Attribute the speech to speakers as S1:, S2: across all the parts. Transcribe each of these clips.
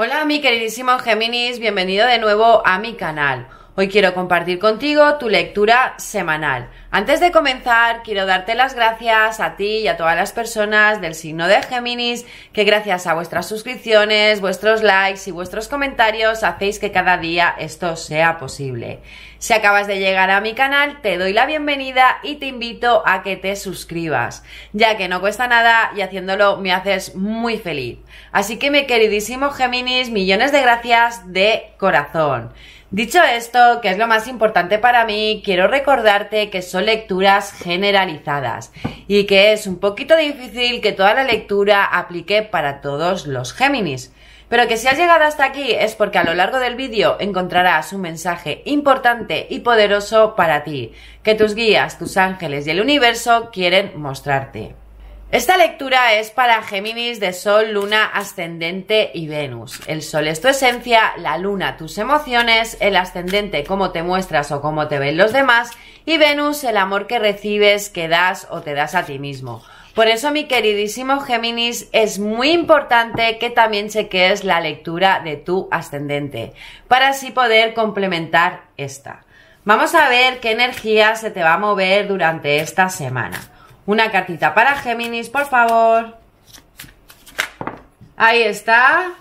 S1: Hola mi queridísimo Géminis, bienvenido de nuevo a mi canal. Hoy quiero compartir contigo tu lectura semanal. Antes de comenzar, quiero darte las gracias a ti y a todas las personas del signo de Géminis que gracias a vuestras suscripciones, vuestros likes y vuestros comentarios hacéis que cada día esto sea posible. Si acabas de llegar a mi canal, te doy la bienvenida y te invito a que te suscribas, ya que no cuesta nada y haciéndolo me haces muy feliz. Así que mi queridísimo Géminis, millones de gracias de corazón. Dicho esto, que es lo más importante para mí, quiero recordarte que son lecturas generalizadas y que es un poquito difícil que toda la lectura aplique para todos los Géminis. Pero que si has llegado hasta aquí es porque a lo largo del vídeo encontrarás un mensaje importante y poderoso para ti, que tus guías, tus ángeles y el universo quieren mostrarte. Esta lectura es para Géminis de Sol, Luna, Ascendente y Venus. El Sol es tu esencia, la Luna tus emociones, el Ascendente cómo te muestras o cómo te ven los demás y Venus el amor que recibes, que das o te das a ti mismo. Por eso, mi queridísimo Géminis, es muy importante que también cheques la lectura de tu ascendente, para así poder complementar esta. Vamos a ver qué energía se te va a mover durante esta semana. Una cartita para Géminis, por favor. Ahí está.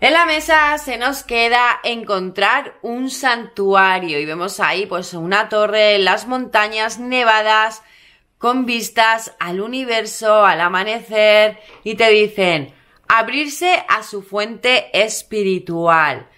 S1: En la mesa se nos queda encontrar un santuario y vemos ahí pues una torre las montañas nevadas con vistas al universo, al amanecer y te dicen abrirse a su fuente espiritual.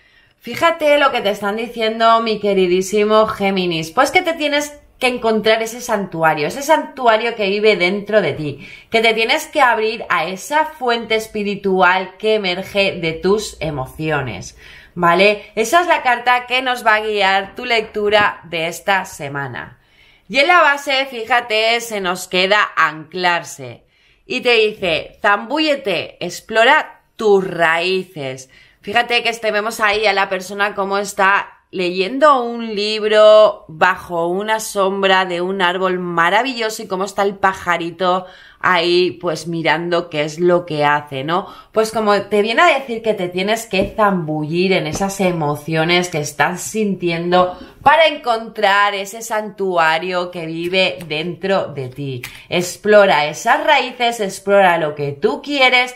S1: Fíjate lo que te están diciendo, mi queridísimo Géminis. Pues que te tienes que encontrar ese santuario, ese santuario que vive dentro de ti, que te tienes que abrir a esa fuente espiritual que emerge de tus emociones. ¿Vale? Esa es la carta que nos va a guiar tu lectura de esta semana. Y en la base, fíjate, se nos queda anclarse. Y te dice, zambúyete, explora tus raíces. Fíjate que este, vemos ahí a la persona como está leyendo un libro bajo una sombra de un árbol maravilloso y cómo está el pajarito ahí pues mirando qué es lo que hace, ¿no? Pues como te viene a decir que te tienes que zambullir en esas emociones que estás sintiendo para encontrar ese santuario que vive dentro de ti. Explora esas raíces, explora lo que tú quieres,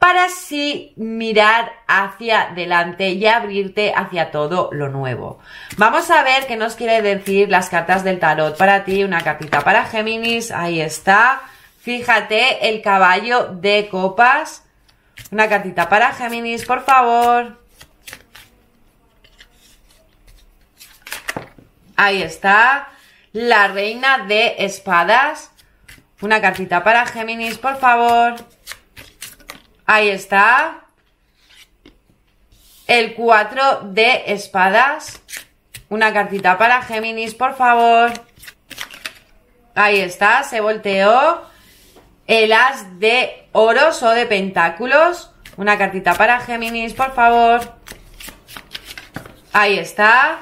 S1: para así mirar hacia adelante y abrirte hacia todo lo nuevo. Vamos a ver qué nos quiere decir las cartas del tarot para ti, una cartita para Géminis, ahí está. Fíjate, el caballo de copas. Una cartita para Géminis, por favor. Ahí está. La reina de espadas. Una cartita para Géminis, por favor. Ahí está. El 4 de espadas. Una cartita para Géminis, por favor. Ahí está, se volteó. El as de oros o de pentáculos. Una cartita para Géminis, por favor. Ahí está.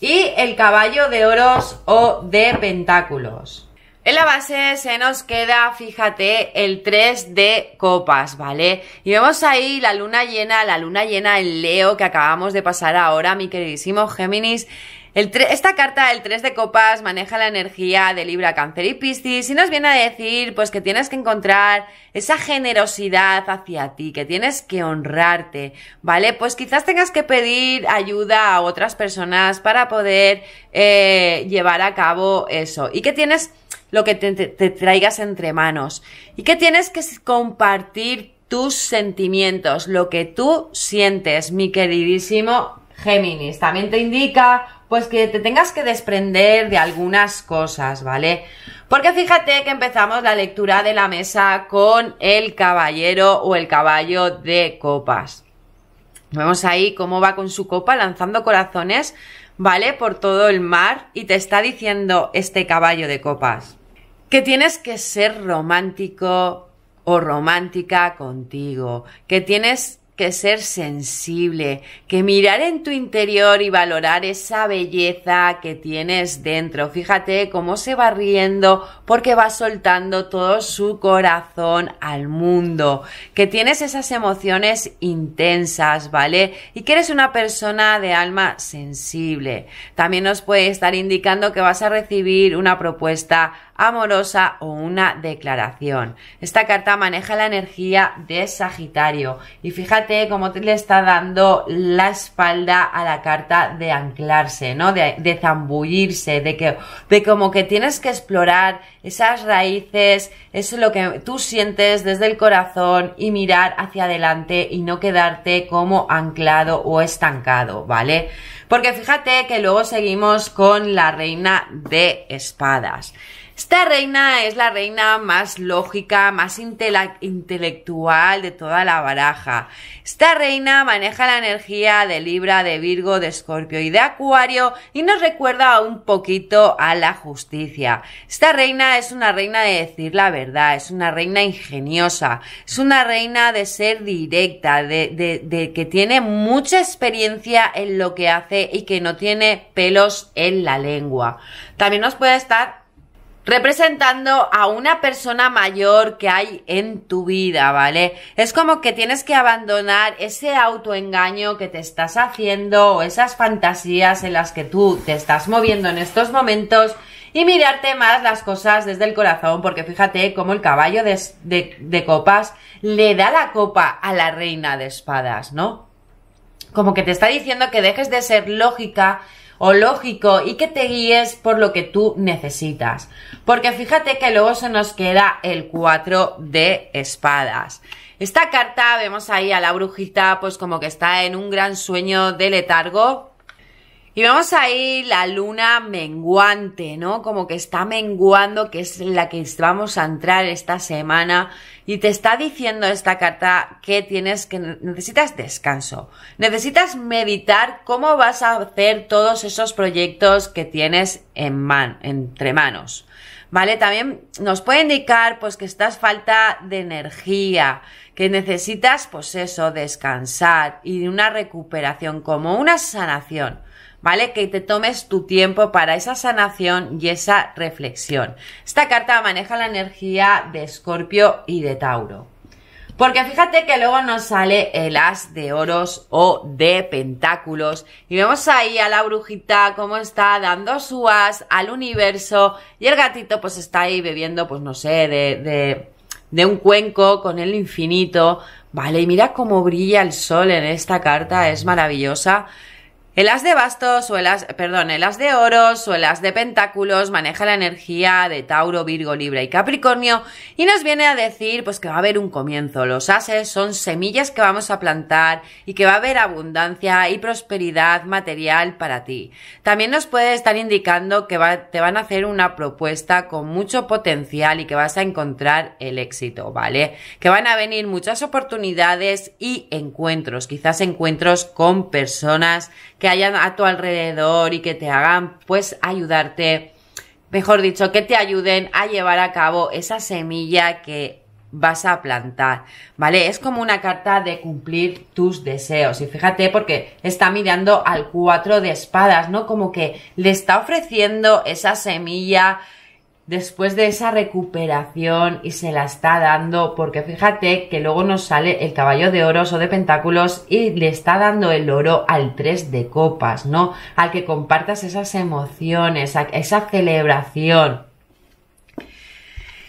S1: Y el caballo de oros o de pentáculos. En la base se nos queda, fíjate, el 3 de copas, ¿vale? Y vemos ahí la luna llena, la luna llena el Leo que acabamos de pasar ahora, mi queridísimo Géminis. esta carta, el 3 de copas, maneja la energía de Libra, Cáncer y Piscis y nos viene a decir pues que tienes que encontrar esa generosidad hacia ti, que tienes que honrarte, ¿vale? Pues quizás tengas que pedir ayuda a otras personas para poder eh, llevar a cabo eso y que tienes lo que te, traigas entre manos y que tienes que compartir tus sentimientos, lo que tú sientes, mi queridísimo Géminis. También te indica, pues, que te tengas que desprender de algunas cosas, ¿vale? Porque fíjate que empezamos la lectura de la mesa con el caballero o el caballo de copas. Vemos ahí cómo va con su copa lanzando corazones, ¿vale? Por todo el mar y te está diciendo este caballo de copas que tienes que ser romántico o romántica contigo, que tienes que ser sensible, que mirar en tu interior y valorar esa belleza que tienes dentro. Fíjate cómo se va riendo porque va soltando todo su corazón al mundo, que tienes esas emociones intensas, ¿vale? Y que eres una persona de alma sensible. También nos puede estar indicando que vas a recibir una propuesta amorosa o una declaración. Esta carta maneja la energía de Sagitario y fíjate como te le está dando la espalda a la carta de anclarse, ¿no? De, zambullirse, de que, de como que tienes que explorar esas raíces, eso es lo que tú sientes desde el corazón y mirar hacia adelante y no quedarte como anclado o estancado, ¿vale? Porque fíjate que luego seguimos con la reina de espadas. Esta reina es la reina más lógica, más intelectual de toda la baraja. Esta reina maneja la energía de Libra, de Virgo, de Escorpio y de Acuario y nos recuerda un poquito a la justicia. Esta reina es una reina de decir la verdad, es una reina ingeniosa, es una reina de ser directa, de que tiene mucha experiencia en lo que hace y que no tiene pelos en la lengua. También nos puede estar representando a una persona mayor que hay en tu vida, ¿vale? Es como que tienes que abandonar ese autoengaño que te estás haciendo o esas fantasías en las que tú te estás moviendo en estos momentos y mirarte más las cosas desde el corazón, porque fíjate cómo el caballo de, de copas le da la copa a la reina de espadas, ¿no? Como que te está diciendo que dejes de ser lógica o lógico y que te guíes por lo que tú necesitas. Porque fíjate que luego se nos queda el 4 de espadas. Esta carta vemos ahí a la brujita pues como que está en un gran sueño de letargo y vemos ahí la luna menguante, ¿no? Como que está menguando, que es la que vamos a entrar esta semana. Y te está diciendo esta carta que tienes que necesitas descanso. Necesitas meditar cómo vas a hacer todos esos proyectos que tienes en man, entre manos. ¿vale? También nos puede indicar pues que estás falta de energía, que necesitas pues eso, descansar y una recuperación como una sanación. ¿vale? Que te tomes tu tiempo para esa sanación y esa reflexión. Esta carta maneja la energía de Escorpio y de Tauro. Porque fíjate que luego nos sale el as de oros o de pentáculos y vemos ahí a la brujita cómo está dando su as al universo y el gatito pues está ahí bebiendo pues no sé de, de, de un cuenco con el infinito, ¿vale? Y mira cómo brilla el sol en esta carta, es maravillosa. El as de bastos o el perdón, el as de oros o el as de pentáculos maneja la energía de Tauro, Virgo, Libra y Capricornio y nos viene a decir pues que va a haber un comienzo. Los ases son semillas que vamos a plantar y que va a haber abundancia y prosperidad material para ti. También nos puede estar indicando que te van a hacer una propuesta con mucho potencial y que vas a encontrar el éxito, ¿vale? Que van a venir muchas oportunidades y encuentros, quizás encuentros con personas que hayan a tu alrededor y que te hagan pues ayudarte, mejor dicho, que te ayuden a llevar a cabo esa semilla que vas a plantar, ¿vale? Es como una carta de cumplir tus deseos. Y fíjate porque está mirando al cuatro de espadas, ¿no? Como que le está ofreciendo esa semilla después de esa recuperación y se la está dando, porque fíjate que luego nos sale el caballo de oros o de pentáculos y le está dando el oro al tres de copas, ¿no? Al que compartas esas emociones, esa celebración.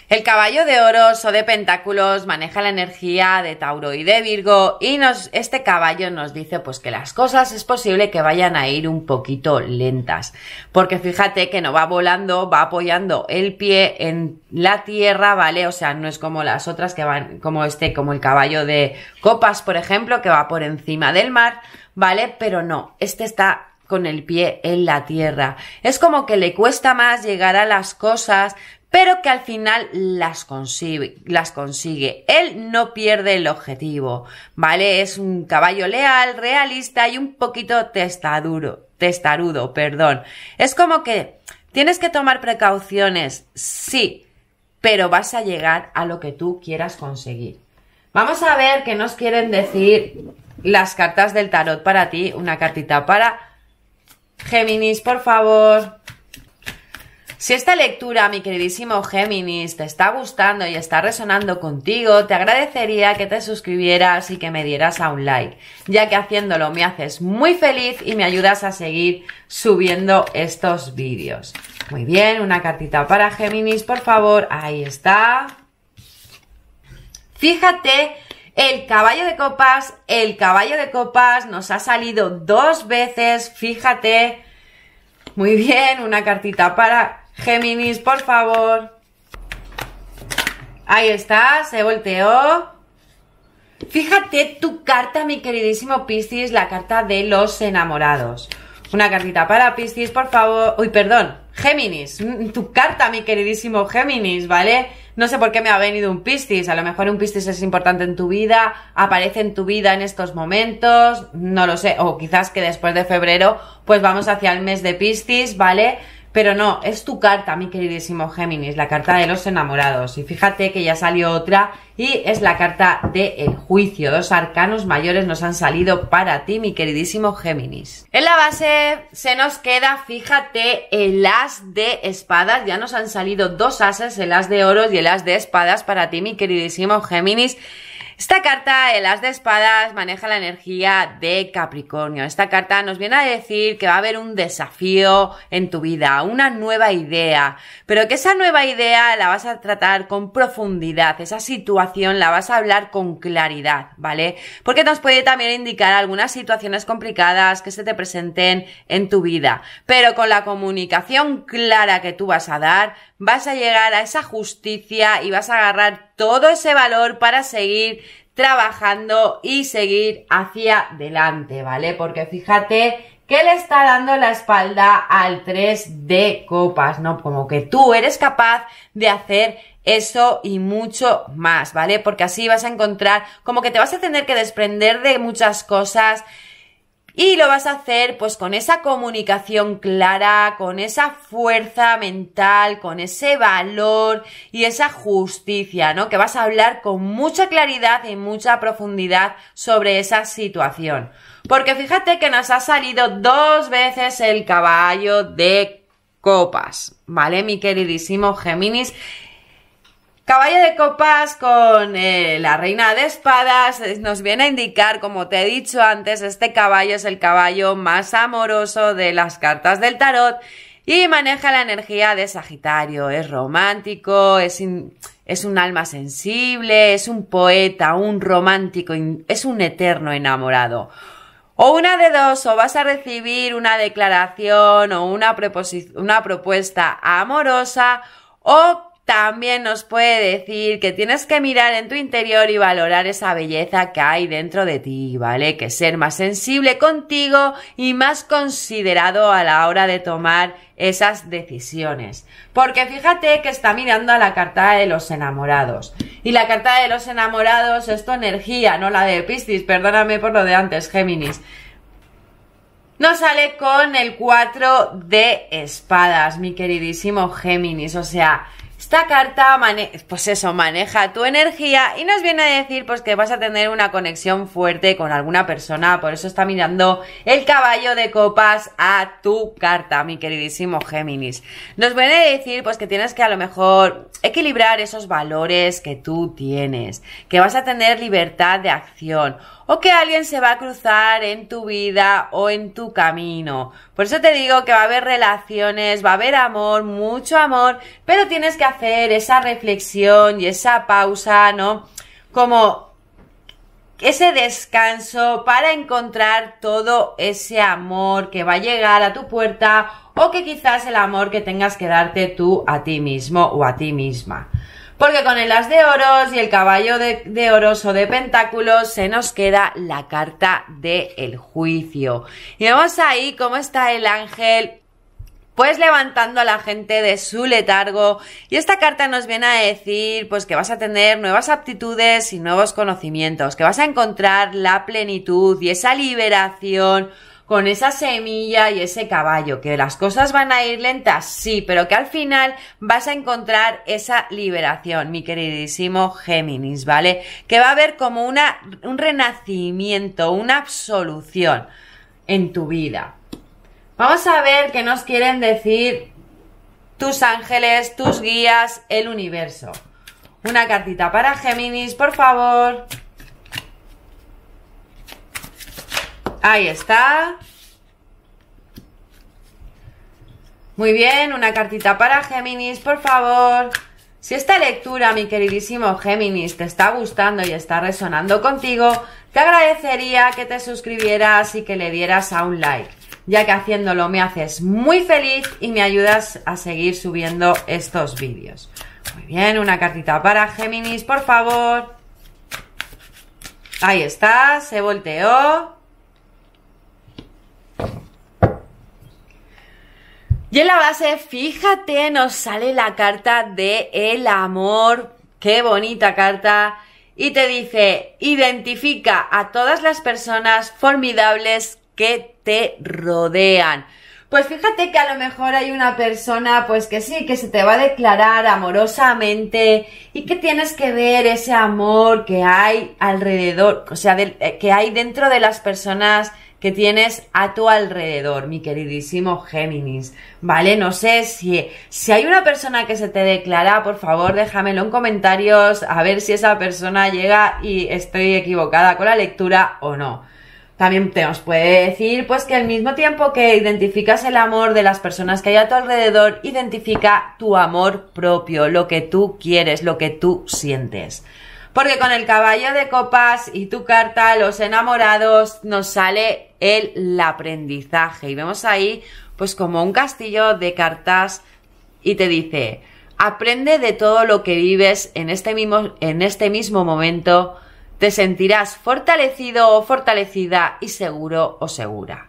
S1: El caballo de oros o de pentáculos maneja la energía de Tauro y de Virgo y nos, este caballo nos dice pues que las cosas es posible que vayan a ir un poquito lentas. Porque fíjate que no va volando, va apoyando el pie en la tierra, ¿vale? O sea, no es como las otras que van, como este, como el caballo de copas, por ejemplo, que va por encima del mar, ¿vale? Pero no, este está con el pie en la tierra. Es como que le cuesta más llegar a las cosas, pero que al final las consigue, las consigue. Él no pierde el objetivo, ¿vale? Es un caballo leal, realista y un poquito testaduro, testarudo, perdón. Es como que tienes que tomar precauciones, sí, pero vas a llegar a lo que tú quieras conseguir. Vamos a ver qué nos quieren decir las cartas del tarot para ti, una cartita para Géminis, por favor. Si esta lectura, mi queridísimo Géminis, te está gustando y está resonando contigo, te agradecería que te suscribieras y que me dieras a un like, ya que haciéndolo me haces muy feliz y me ayudas a seguir subiendo estos vídeos. Muy bien, una cartita para Géminis, por favor, ahí está. Fíjate el caballo de copas, el caballo de copas nos ha salido dos veces, fíjate. Muy bien, una cartita para Géminis, por favor. Ahí está, se volteó. Fíjate tu carta, mi queridísimo Piscis, la carta de los enamorados. Una cartita para Piscis, por favor. Uy, perdón, Géminis. Mm, tu carta, mi queridísimo Géminis, ¿vale? No sé por qué me ha venido un Piscis. A lo mejor un Piscis es importante en tu vida, aparece en tu vida en estos momentos, no lo sé. O quizás que después de febrero, pues vamos hacia el mes de Piscis, ¿vale? Pero no, es tu carta, mi queridísimo Géminis, la carta de los enamorados. Y fíjate que ya salió otra y es la carta del de juicio. Dos arcanos mayores nos han salido para ti, mi queridísimo Géminis. En la base se nos queda, fíjate, el as de espadas. Ya nos han salido dos ases, el as de oros y el as de espadas para ti, mi queridísimo Géminis. Esta carta, el as de espadas, maneja la energía de Capricornio. Esta carta nos viene a decir que va a haber un desafío en tu vida, una nueva idea, pero que esa nueva idea la vas a tratar con profundidad, esa situación la vas a hablar con claridad, ¿vale? Porque nos puede también indicar algunas situaciones complicadas que se te presenten en tu vida, pero con la comunicación clara que tú vas a dar, vas a llegar a esa justicia y vas a agarrar todo ese valor para seguir trabajando y seguir hacia adelante, ¿vale? Porque fíjate que le está dando la espalda al 3 de copas, ¿no? Como que tú eres capaz de hacer eso y mucho más, ¿vale? Porque así vas a encontrar, como que te vas a tener que desprender de muchas cosas, y lo vas a hacer pues con esa comunicación clara, con esa fuerza mental, con ese valor y esa justicia, ¿no? Que vas a hablar con mucha claridad y mucha profundidad sobre esa situación. Porque fíjate que nos ha salido dos veces el caballo de copas, ¿vale? Mi queridísimo Géminis. Caballo de copas con eh, la reina de espadas eh, nos viene a indicar, como te he dicho antes, este caballo es el caballo más amoroso de las cartas del tarot y maneja la energía de Sagitario. Es romántico, es, es un alma sensible, es un poeta, un romántico, es un eterno enamorado. O una de dos, o vas a recibir una declaración o una, una propuesta amorosa o también nos puede decir que tienes que mirar en tu interior y valorar esa belleza que hay dentro de ti, ¿vale? Que ser más sensible contigo y más considerado a la hora de tomar esas decisiones. Porque fíjate que está mirando a la carta de los enamorados. Y la carta de los enamorados es tu energía, no la de Piscis, perdóname por lo de antes, Géminis. No sale con el 4 de espadas, mi queridísimo Géminis. O sea, esta carta, pues eso, maneja tu energía y nos viene a decir pues que vas a tener una conexión fuerte con alguna persona, por eso está mirando el caballo de copas a tu carta, mi queridísimo Géminis. Nos viene a decir pues que tienes que a lo mejor equilibrar esos valores que tú tienes, que vas a tener libertad de acción, o que alguien se va a cruzar en tu vida o en tu camino. Por eso te digo que va a haber relaciones, va a haber amor, mucho amor, pero tienes que hacer esa reflexión y esa pausa, ¿no? Como ese descanso para encontrar todo ese amor que va a llegar a tu puerta o que quizás el amor que tengas que darte tú a ti mismo o a ti misma. Porque con el as de oros y el caballo de, oros o de pentáculos se nos queda la carta del juicio. Y vemos ahí cómo está el ángel pues levantando a la gente de su letargo. Y esta carta nos viene a decir pues que vas a tener nuevas aptitudes y nuevos conocimientos, que vas a encontrar la plenitud y esa liberación con esa semilla y ese caballo, que las cosas van a ir lentas, sí, pero que al final vas a encontrar esa liberación, mi queridísimo Géminis, ¿vale? Que va a haber como una, un renacimiento, una absolución en tu vida. Vamos a ver qué nos quieren decir tus ángeles, tus guías, el universo. Una cartita para Géminis, por favor. Ahí está. Muy bien, una cartita para Géminis, por favor. Si esta lectura, mi queridísimo Géminis, te está gustando y está resonando contigo, te agradecería que te suscribieras y que le dieras a un like, ya que haciéndolo me haces muy feliz y me ayudas a seguir subiendo estos vídeos. Muy bien, una cartita para Géminis, por favor. Ahí está, se volteó. Y en la base, fíjate, nos sale la carta de el amor. Qué bonita carta. Y te dice, identifica a todas las personas formidables que te rodean. Pues fíjate que a lo mejor hay una persona, pues que sí, que se te va a declarar amorosamente y que tienes que ver ese amor que hay alrededor, o sea, eh, que hay dentro de las personas que tienes a tu alrededor, mi queridísimo Géminis, ¿vale? No sé si, si hay una persona que se te declara, por favor déjamelo en comentarios a ver si esa persona llega y estoy equivocada con la lectura o no. También te os puede decir pues que al mismo tiempo que identificas el amor de las personas que hay a tu alrededor, identifica tu amor propio, lo que tú quieres, lo que tú sientes. Porque con el caballo de copas y tu carta, los enamorados, nos sale el aprendizaje. Y vemos ahí, pues como un castillo de cartas y te dice, aprende de todo lo que vives en este mismo, en este mismo momento, te sentirás fortalecido o fortalecida y seguro o segura.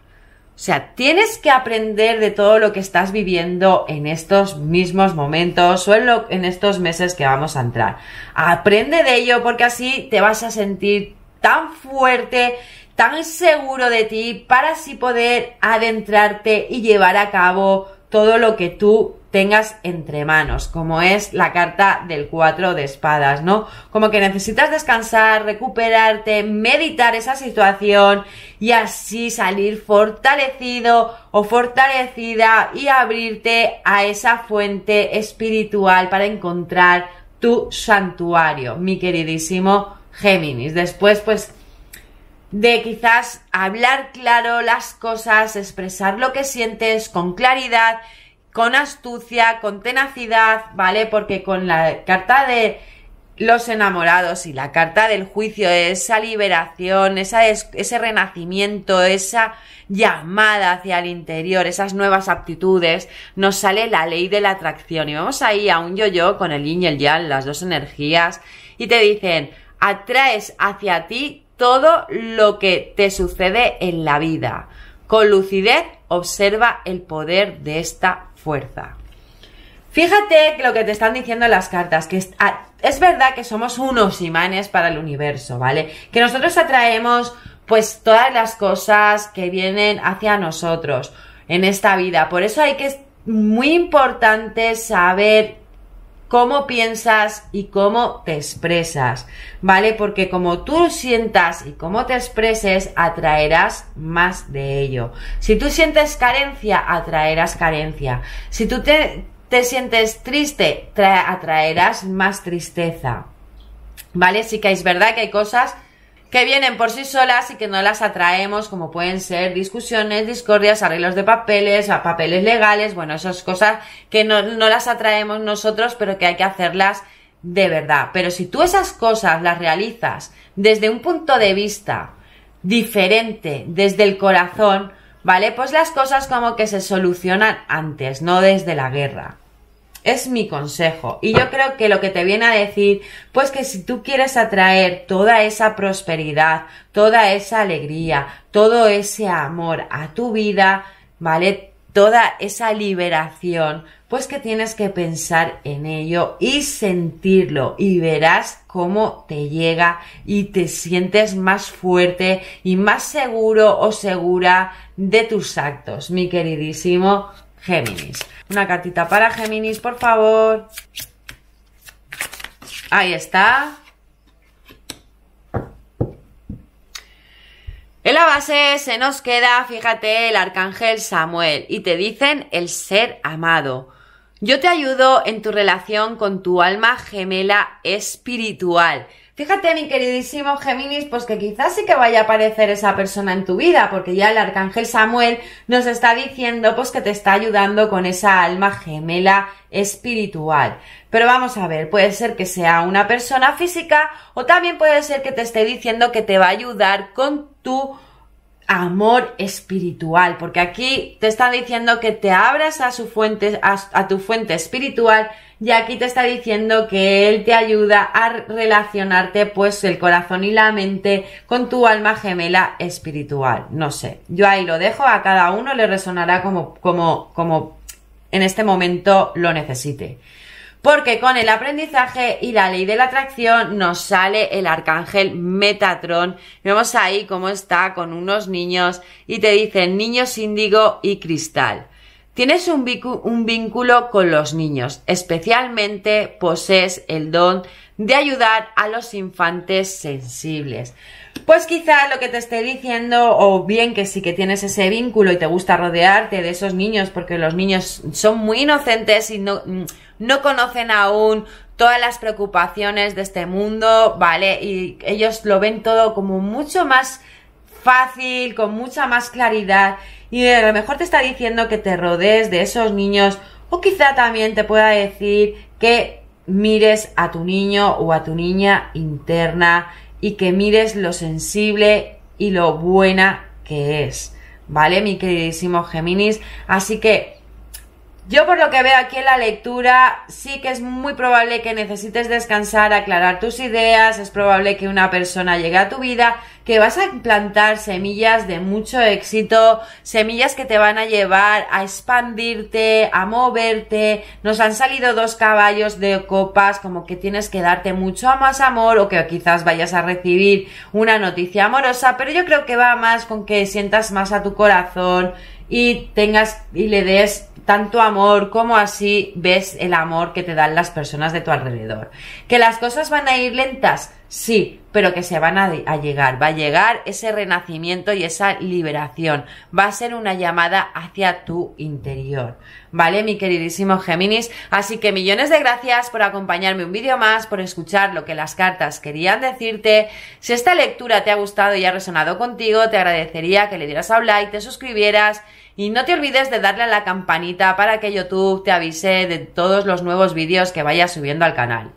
S1: O sea, tienes que aprender de todo lo que estás viviendo en estos mismos momentos o en, estos meses que vamos a entrar. Aprende de ello porque así te vas a sentir tan fuerte, tan seguro de ti para así poder adentrarte y llevar a cabo todo lo que tú tengas entre manos, como es la carta del 4 de espadas, ¿no? Como que necesitas descansar, recuperarte, meditar esa situación y así salir fortalecido o fortalecida y abrirte a esa fuente espiritual para encontrar tu santuario, mi queridísimo Géminis. Después, pues, de quizás hablar claro las cosas, expresar lo que sientes con claridad con astucia, con tenacidad, ¿vale? Porque con la carta de los enamorados y la carta del juicio, esa liberación, esa ese renacimiento, esa llamada hacia el interior, esas nuevas aptitudes, nos sale la ley de la atracción. Y vamos ahí a un yo-yo con el yin y el yang, las dos energías, y te dicen, atraes hacia ti todo lo que te sucede en la vida. Con lucidez observa el poder de esta fuerza. Fíjate lo que te están diciendo las cartas, que es, ah, es, verdad que somos unos imanes para el universo, ¿vale? Que nosotros atraemos pues todas las cosas que vienen hacia nosotros en esta vida. Por eso hay que, es muy importante saber cómo piensas y cómo te expresas, ¿vale? Porque como tú sientas y cómo te expreses, atraerás más de ello. Si tú sientes carencia, atraerás carencia. Si tú te, sientes triste, atraerás más tristeza. ¿Vale? Sí que es verdad que hay cosas que vienen por sí solas y que no las atraemos, como pueden ser discusiones, discordias, arreglos de papeles, papeles legales, bueno, esas cosas que no, no las atraemos nosotros, pero que hay que hacerlas de verdad. Pero si tú esas cosas las realizas desde un punto de vista diferente, desde el corazón, ¿vale? Pues las cosas como que se solucionan antes, no desde la guerra. Es mi consejo. Y yo ah. creo que lo que te viene a decir, pues que si tú quieres atraer toda esa prosperidad, toda esa alegría, todo ese amor a tu vida, ¿vale? Toda esa liberación, pues que tienes que pensar en ello y sentirlo y verás cómo te llega y te sientes más fuerte y más seguro o segura de tus actos, mi queridísimo Géminis. Una cartita para Géminis, por favor. Ahí está. En la base se nos queda, fíjate, el arcángel Samuel y te dicen el ser amado. Yo te ayudo en tu relación con tu alma gemela espiritual. Fíjate, mi queridísimo Géminis, pues que quizás sí que vaya a aparecer esa persona en tu vida, porque ya el arcángel Samuel nos está diciendo pues que te está ayudando con esa alma gemela espiritual. Pero vamos a ver, puede ser que sea una persona física o también puede ser que te esté diciendo que te va a ayudar con tu amor espiritual, porque aquí te está diciendo que te abras a su fuente, tu fuente espiritual, y aquí te está diciendo que él te ayuda a relacionarte, pues, el corazón y la mente con tu alma gemela espiritual. No sé. Yo ahí lo dejo, a cada uno le resonará como, como, como en este momento lo necesite porque con el aprendizaje y la ley de la atracción nos sale el arcángel Metatron. Vemos ahí cómo está con unos niños y te dicen niños índigo y cristal. Tienes un, un vínculo con los niños, especialmente posees el don de ayudar a los infantes sensibles. Pues quizá lo que te esté diciendo, o bien que sí que tienes ese vínculo y te gusta rodearte de esos niños, porque los niños son muy inocentes y no, mm, no conocen aún todas las preocupaciones de este mundo, ¿vale? Y ellos lo ven todo como mucho más fácil, con mucha más claridad. Y a lo mejor te está diciendo que te rodees de esos niños, o quizá también te pueda decir que mires a tu niño o a tu niña interna y que mires lo sensible y lo buena que es. ¿Vale, mi queridísimo Géminis? Así que yo por lo que veo aquí en la lectura, sí que es muy probable que necesites descansar, aclarar tus ideas, es probable que una persona llegue a tu vida, que vas a plantar semillas de mucho éxito, semillas que te van a llevar a expandirte, a moverte, nos han salido dos caballos de copas, como que tienes que darte mucho más amor o que quizás vayas a recibir una noticia amorosa, pero yo creo que va más con que sientas más a tu corazón, y tengas y le des tanto amor como así ves el amor que te dan las personas de tu alrededor. Que las cosas van a ir lentas, sí, pero que se van a, llegar. Va a llegar ese renacimiento y esa liberación. Va a ser una llamada hacia tu interior. ¿Vale, mi queridísimo Géminis? Así que millones de gracias por acompañarme un vídeo más, por escuchar lo que las cartas querían decirte. Si esta lectura te ha gustado y ha resonado contigo, te agradecería que le dieras a un like, te suscribieras y no te olvides de darle a la campanita para que YouTube te avise de todos los nuevos vídeos que vayas subiendo al canal.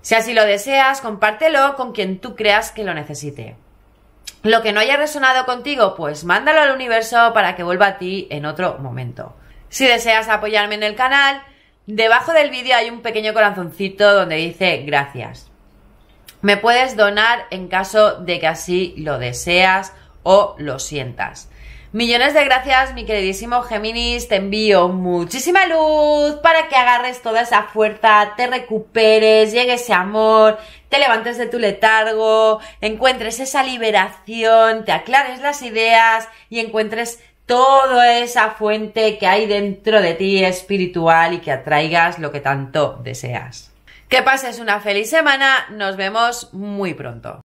S1: Si así lo deseas, compártelo con quien tú creas que lo necesite. Lo que no haya resonado contigo, pues mándalo al universo para que vuelva a ti en otro momento. Si deseas apoyarme en el canal, debajo del vídeo hay un pequeño corazoncito donde dice gracias. Me puedes donar en caso de que así lo deseas o lo sientas. Millones de gracias, mi queridísimo Géminis. Te envío muchísima luz para que agarres toda esa fuerza, te recuperes, llegue ese amor, te levantes de tu letargo, encuentres esa liberación, te aclares las ideas y encuentres toda esa fuente que hay dentro de ti espiritual y que atraigas lo que tanto deseas. Que pases una feliz semana, nos vemos muy pronto.